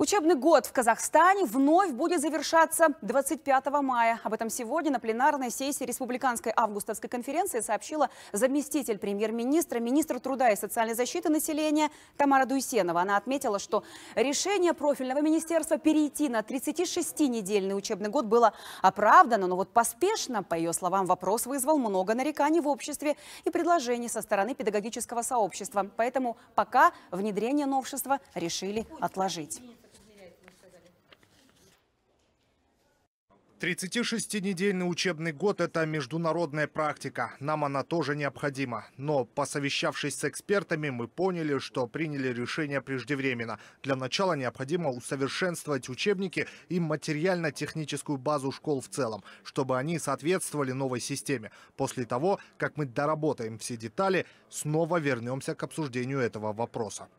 Учебный год в Казахстане вновь будет завершаться 25 мая. Об этом сегодня на пленарной сессии Республиканской августовской конференции сообщила заместитель премьер-министра, министр труда и социальной защиты населения Тамара Дуйсенова. Она отметила, что решение профильного министерства перейти на 36-недельный учебный год было оправдано, но вот поспешно, по ее словам, вопрос вызвал много нареканий в обществе и предложений со стороны педагогического сообщества. Поэтому пока внедрение новшества решили отложить. 36-недельный учебный год – это международная практика. Нам она тоже необходима. Но, посовещавшись с экспертами, мы поняли, что приняли решение преждевременно. Для начала необходимо усовершенствовать учебники и материально-техническую базу школ в целом, чтобы они соответствовали новой системе. После того, как мы доработаем все детали, снова вернемся к обсуждению этого вопроса.